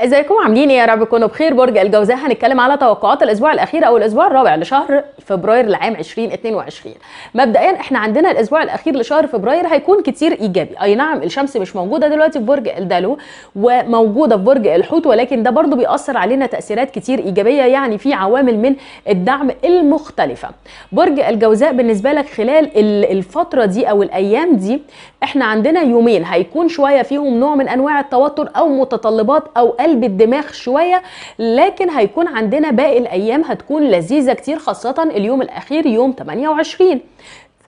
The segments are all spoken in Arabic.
ازيكم عاملين ايه يا رب تكونوا بخير برج الجوزاء هنتكلم على توقعات الاسبوع الاخير او الاسبوع الرابع لشهر فبراير لعام 2022 مبدئيا احنا عندنا الاسبوع الاخير لشهر فبراير هيكون كتير ايجابي اي نعم الشمس مش موجوده دلوقتي في برج الدلو وموجوده في برج الحوت ولكن ده برضو بيأثر علينا تاثيرات كتير ايجابيه يعني في عوامل من الدعم المختلفه برج الجوزاء بالنسبه لك خلال الفتره دي او الايام دي احنا عندنا يومين هيكون شويه فيهم نوع من انواع التوتر او متطلبات او قلب الدماغ شويه لكن هيكون عندنا باقي الايام هتكون لذيذه كتير خاصه اليوم الاخير يوم 28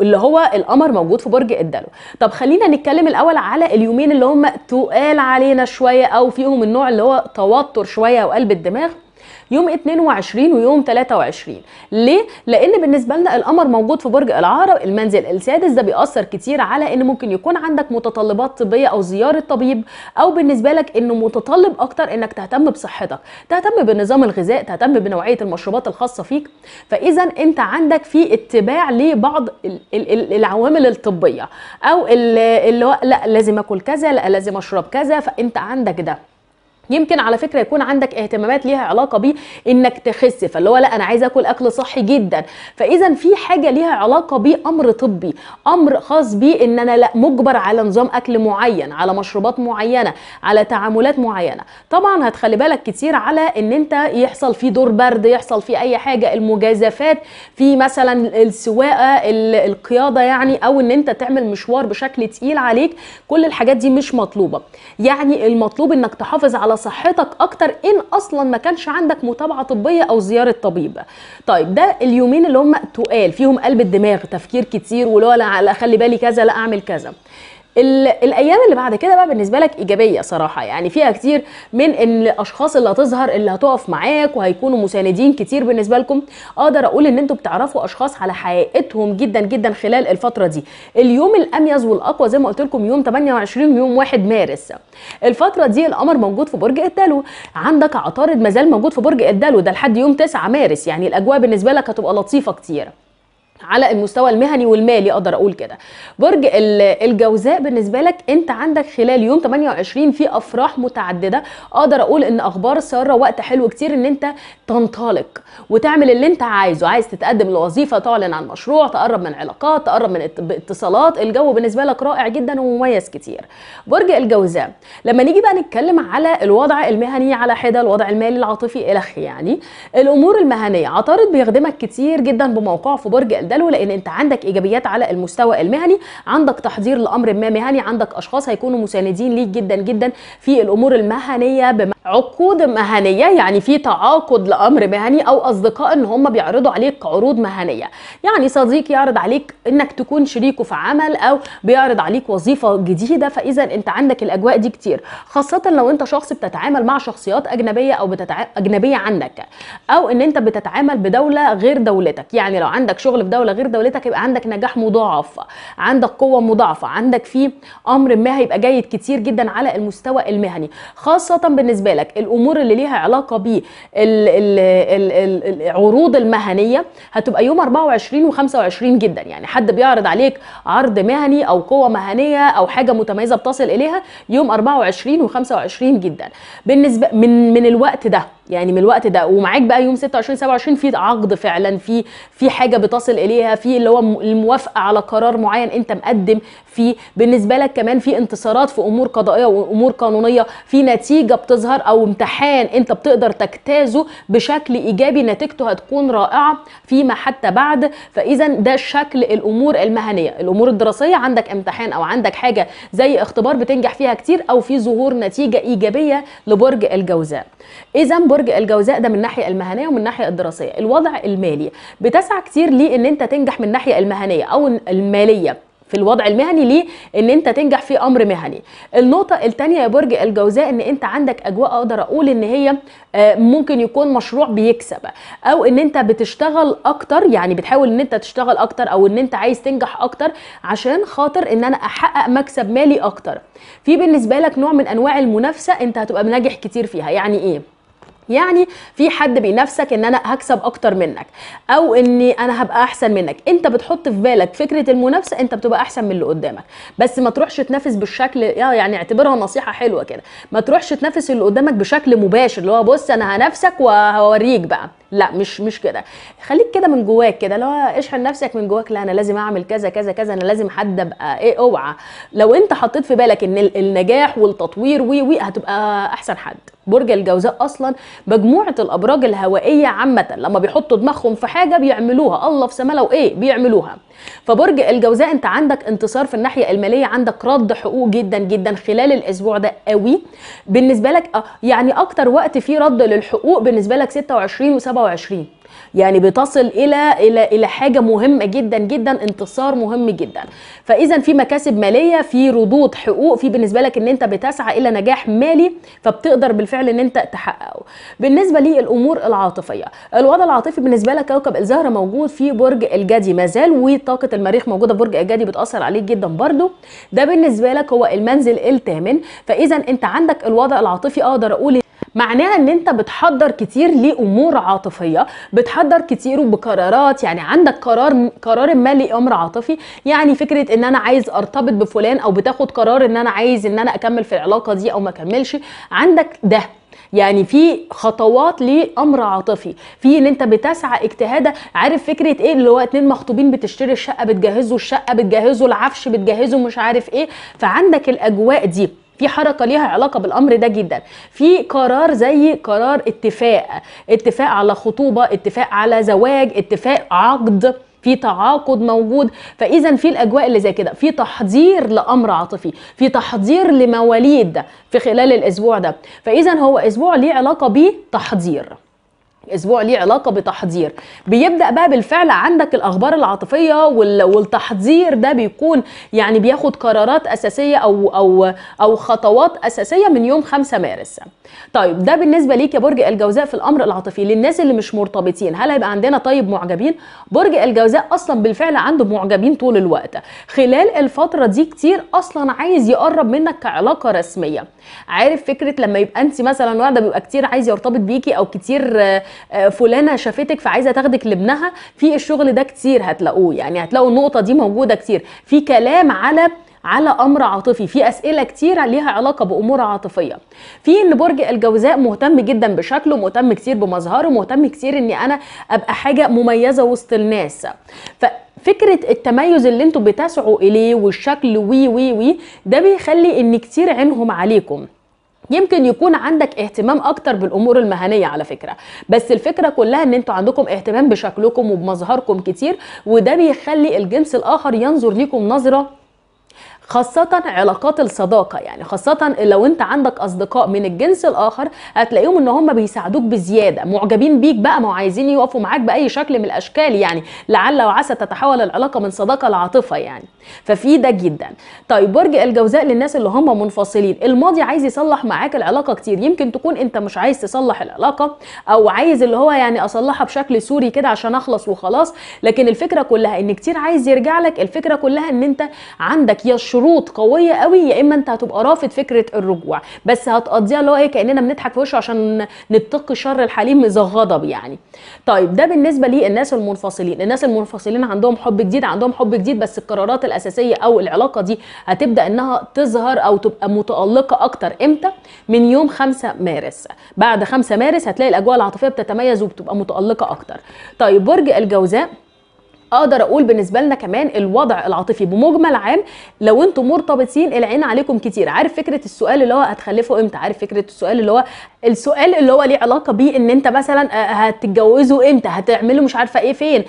اللي هو القمر موجود في برج الدلو طب خلينا نتكلم الاول على اليومين اللي هم تقال علينا شويه او فيهم النوع اللي هو توتر شويه وقلب الدماغ يوم 22 ويوم 23 ليه؟ لان بالنسبه لنا القمر موجود في برج العقرب المنزل السادس ده بيأثر كتير على ان ممكن يكون عندك متطلبات طبيه او زياره طبيب او بالنسبه لك انه متطلب اكتر انك تهتم بصحتك تهتم بالنظام الغذاء تهتم بنوعيه المشروبات الخاصه فيك فاذا انت عندك في اتباع لبعض العوامل الطبيه او اللي هو لا لازم اكل كذا لا لازم اشرب كذا فانت عندك ده يمكن على فكره يكون عندك اهتمامات ليها علاقه بيه انك تخس فاللي هو لا انا عايز اكل اكل صحي جدا فاذا في حاجه ليها علاقه بامر طبي امر خاص بيه ان انا لا مجبر على نظام اكل معين على مشروبات معينه على تعاملات معينه طبعا هتخلي بالك كتير على ان انت يحصل في دور برد يحصل في اي حاجه المجازفات في مثلا السواقه القياده يعني او ان انت تعمل مشوار بشكل تقيل عليك كل الحاجات دي مش مطلوبه يعني المطلوب انك تحافظ على صحتك اكتر ان اصلا ما كانش عندك متابعه طبيه او زياره طبيب طيب ده اليومين اللي هم تقال فيهم قلب الدماغ تفكير كتير ولا لا خلي بالي كذا لا اعمل كذا الايام اللي بعد كده بقى بالنسبه لك ايجابيه صراحه يعني فيها كتير من الاشخاص اللي هتظهر اللي هتقف معاك وهيكونوا مساندين كتير بالنسبه لكم اقدر اقول ان انتوا بتعرفوا اشخاص على حقيقتهم جدا جدا خلال الفتره دي اليوم الاميز والاقوى زي ما قلت لكم يوم 28 يوم 1 مارس الفتره دي القمر موجود في برج الدلو عندك عطارد مازال موجود في برج الدلو ده لحد يوم 9 مارس يعني الاجواء بالنسبه لك هتبقى لطيفه كتير على المستوى المهني والمالي اقدر اقول كده برج الجوزاء بالنسبه لك انت عندك خلال يوم 28 في افراح متعدده اقدر اقول ان اخبار ساره وقت حلو كتير ان انت تنطلق وتعمل اللي انت عايزه عايز تتقدم لوظيفه تعلن عن مشروع تقرب من علاقات تقرب من اتصالات الجو بالنسبه لك رائع جدا ومميز كتير برج الجوزاء لما نيجي بقى نتكلم على الوضع المهني على حده الوضع المالي العاطفي الخ يعني الامور المهنيه عطارد بيخدمك كتير جدا بموقعه في برج له لان انت عندك ايجابيات على المستوى المهني عندك تحضير لامر ما مهني عندك اشخاص هيكونوا مساندين ليك جدا جدا في الامور المهنيه بم... عقود مهنيه يعني في تعاقد لامر مهني او اصدقاء ان هم بيعرضوا عليك عروض مهنيه يعني صديق يعرض عليك انك تكون شريكه في عمل او بيعرض عليك وظيفه جديده فاذا انت عندك الاجواء دي كتير خاصه لو انت شخص بتتعامل مع شخصيات اجنبيه او بتتع... اجنبيه عندك او ان انت بتتعامل بدوله غير دولتك يعني لو عندك شغل في دوله غير دولتك يبقى عندك نجاح مضاعف عندك قوه مضاعفه عندك في امر ما هيبقى جيد كتير جدا على المستوى المهني خاصه بالنسبه بالك الامور اللي ليها علاقه بالعروض المهنيه هتبقى يوم 24 و25 جدا يعني حد بيعرض عليك عرض مهني او قوه مهنيه او حاجه متميزه بتصل اليها يوم 24 و25 جدا بالنسبه من من الوقت ده يعني من الوقت ده ومعاك بقى يوم 26 27 في عقد فعلا في في حاجه بتصل اليها في اللي هو الموافقه على قرار معين انت مقدم فيه بالنسبه لك كمان في انتصارات في امور قضائيه وامور قانونيه في نتيجه بتظهر او امتحان انت بتقدر تجتازه بشكل ايجابي نتيجته هتكون رائعه فيما حتى بعد فاذا ده شكل الامور المهنيه الامور الدراسيه عندك امتحان او عندك حاجه زي اختبار بتنجح فيها كتير او في ظهور نتيجه ايجابيه لبرج الجوزاء اذا برج برج الجوزاء ده من الناحيه المهنيه ومن الناحيه الدراسيه الوضع المالي بتسعى كتير ليه ان انت تنجح من الناحيه المهنيه او الماليه في الوضع المهني ليه ان انت تنجح في امر مهني النقطه الثانيه يا برج الجوزاء ان انت عندك اجواء اقدر اقول ان هي آه، ممكن يكون مشروع بيكسب او ان انت بتشتغل اكتر يعني بتحاول ان انت تشتغل اكتر او ان انت عايز تنجح اكتر عشان خاطر ان انا احقق مكسب مالي اكتر في بالنسبه لك نوع من انواع المنافسه انت هتبقى ناجح كتير فيها يعني ايه يعني في حد بينافسك ان انا هكسب اكتر منك او اني انا هبقى احسن منك انت بتحط في بالك فكره المنافسه انت بتبقى احسن من اللي قدامك بس ما تروحش تنافس بالشكل يعني اعتبرها نصيحه حلوه كده ما تروحش تنافس اللي قدامك بشكل مباشر اللي هو بص انا هنافسك وهوريك بقى لا مش مش كده خليك كده من جواك كده لو اشحن نفسك من جواك لا انا لازم اعمل كذا كذا كذا انا لازم حد ابقى ايه اوعى لو انت حطيت في بالك ان النجاح والتطوير وي وي هتبقى احسن حد برج الجوزاء اصلا مجموعه الابراج الهوائيه عامه لما بيحطوا دماغهم في حاجه بيعملوها الله في سماه لو ايه بيعملوها فبرج الجوزاء انت عندك انتصار في الناحيه الماليه عندك رد حقوق جدا جدا خلال الاسبوع ده قوي بالنسبه لك آه، يعني اكتر وقت فيه رد للحقوق بالنسبه لك 26 و27 24 يعني بتصل الى الى الى حاجه مهمه جدا جدا انتصار مهم جدا فاذا في مكاسب ماليه في ردود حقوق في بالنسبه لك ان انت بتسعى الى نجاح مالي فبتقدر بالفعل ان انت تحققه بالنسبه للامور العاطفيه الوضع العاطفي بالنسبه لك كوكب الزهره موجود في برج الجدي ما زال وطاقه المريخ موجوده في برج الجدي بتاثر عليك جدا برده ده بالنسبه لك هو المنزل الثامن فاذا انت عندك الوضع العاطفي اقدر اقول معناها ان انت بتحضر كتير لامور عاطفيه بتحضر كتير وبقرارات يعني عندك قرار قرار ما لامر عاطفي يعني فكره ان انا عايز ارتبط بفلان او بتاخد قرار ان انا عايز ان انا اكمل في العلاقه دي او ما اكملش عندك ده يعني في خطوات لامر عاطفي في ان انت بتسعى اجتهادا عارف فكره ايه اللي هو اتنين مخطوبين بتشتري الشقه بتجهزوا الشقه بتجهزوا العفش بتجهزوا مش عارف ايه فعندك الاجواء دي في حركه ليها علاقه بالامر ده جدا في قرار زي قرار اتفاق اتفاق على خطوبه اتفاق على زواج اتفاق عقد في تعاقد موجود فاذا في الاجواء اللي زي كده في تحضير لامر عاطفي في تحضير لمواليد في خلال الاسبوع ده فاذا هو اسبوع ليه علاقه بتحضير اسبوع ليه علاقه بتحضير بيبدا بقى بالفعل عندك الاخبار العاطفيه والتحضير ده بيكون يعني بياخد قرارات اساسيه او او او خطوات اساسيه من يوم 5 مارس طيب ده بالنسبه ليك يا برج الجوزاء في الامر العاطفي للناس اللي مش مرتبطين هل هيبقى عندنا طيب معجبين برج الجوزاء اصلا بالفعل عنده معجبين طول الوقت خلال الفتره دي كتير اصلا عايز يقرب منك كعلاقه رسميه عارف فكره لما يبقى انت مثلا واحده بيبقى كتير عايز يرتبط بيكي او كتير آه، فلانه شافتك فعايزه تاخدك لابنها في الشغل ده كتير هتلاقوه يعني هتلاقوا النقطه دي موجوده كتير في كلام على على امر عاطفي في اسئله كتيره ليها علاقه بامور عاطفيه في ان برج الجوزاء مهتم جدا بشكله مهتم كتير بمظهره مهتم كتير اني انا ابقى حاجه مميزه وسط الناس ف فكره التميز اللي انتوا بتسعوا اليه والشكل وي وي وي ده بيخلي ان كتير عينهم عليكم يمكن يكون عندك اهتمام اكتر بالامور المهنيه على فكره بس الفكره كلها ان انتوا عندكم اهتمام بشكلكم وبمظهركم كتير وده بيخلي الجنس الاخر ينظر ليكم نظره خاصة علاقات الصداقة يعني خاصة لو انت عندك اصدقاء من الجنس الاخر هتلاقيهم ان هم بيساعدوك بزيادة معجبين بيك بقى ما هو عايزين يقفوا معاك باي شكل من الاشكال يعني لعل وعسى تتحول العلاقة من صداقة لعاطفة يعني ففي ده جدا طيب برج الجوزاء للناس اللي هم منفصلين الماضي عايز يصلح معاك العلاقة كتير يمكن تكون انت مش عايز تصلح العلاقة او عايز اللي هو يعني اصلحها بشكل سوري كده عشان اخلص وخلاص لكن الفكرة كلها ان كتير عايز يرجع لك الفكرة كلها ان انت عندك يا شروط قويه قوي يا اما انت هتبقى رافض فكره الرجوع بس هتقضيها اللي هو ايه كاننا بنضحك في وشه عشان نتقي شر الحليم اذا غضب يعني طيب ده بالنسبه للناس المنفصلين الناس المنفصلين عندهم حب جديد عندهم حب جديد بس القرارات الاساسيه او العلاقه دي هتبدا انها تظهر او تبقى متالقه اكتر امتى من يوم 5 مارس بعد 5 مارس هتلاقي الاجواء العاطفيه بتتميز وبتبقى متالقه اكتر طيب برج الجوزاء اقدر اقول بالنسبه لنا كمان الوضع العاطفي بمجمل عام لو انتم مرتبطين العين عليكم كتير عارف فكره السؤال اللي هو هتخلفه امتى عارف فكره السؤال اللي هو السؤال اللي هو ليه علاقه بيه ان انت مثلا آه، آه، هتتجوزوا امتى هتعملوا مش عارفه ايه فين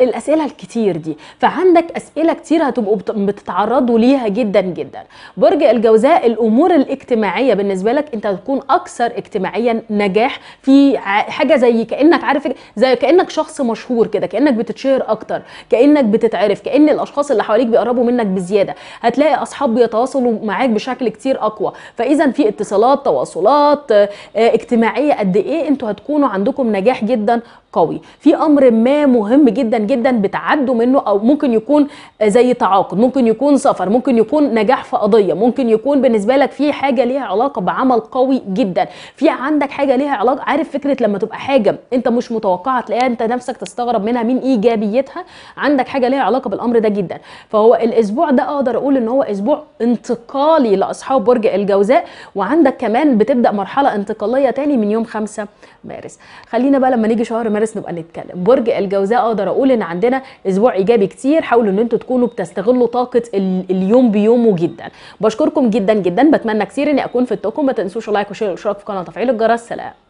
الاسئله الكتير دي فعندك اسئله كتير هتبقوا بتتعرضوا ليها جدا جدا برج الجوزاء الامور الاجتماعيه بالنسبه لك انت هتكون اكثر اجتماعيا نجاح في حاجه زي كانك عارف زي كانك شخص مشهور كده كانك بتتشهر اكتر كانك بتتعرف كان الاشخاص اللي حواليك بيقربوا منك بزياده هتلاقي اصحاب بيتواصلوا معاك بشكل كتير اقوى فاذا في اتصالات تواصلات آه، اجتماعيه قد ايه انتوا هتكونوا عندكم نجاح جدا قوي في امر ما مهم جدا جدا بتعدوا منه او ممكن يكون زي تعاقد ممكن يكون سفر ممكن يكون نجاح في قضيه ممكن يكون بالنسبه لك في حاجه ليها علاقه بعمل قوي جدا في عندك حاجه ليها علاقه عارف فكره لما تبقى حاجه انت مش متوقعها تلاقيها انت نفسك تستغرب منها من ايجابيتها عندك حاجه ليها علاقه بالامر ده جدا فهو الاسبوع ده اقدر اقول ان هو اسبوع انتقالي لاصحاب برج الجوزاء وعندك كمان بتبدا مرحله انتقاليه تاني من يوم 5 مارس خلينا بقى لما نيجي شهر مارس خالص نبقى نتكلم برج الجوزاء اقدر اقول ان عندنا اسبوع ايجابي كتير حاولوا ان انتوا تكونوا بتستغلوا طاقه اليوم بيومه جدا بشكركم جدا جدا بتمنى كتير اني اكون فدتكم ما تنسوش لايك وشير واشتراك في القناه وتفعيل الجرس سلام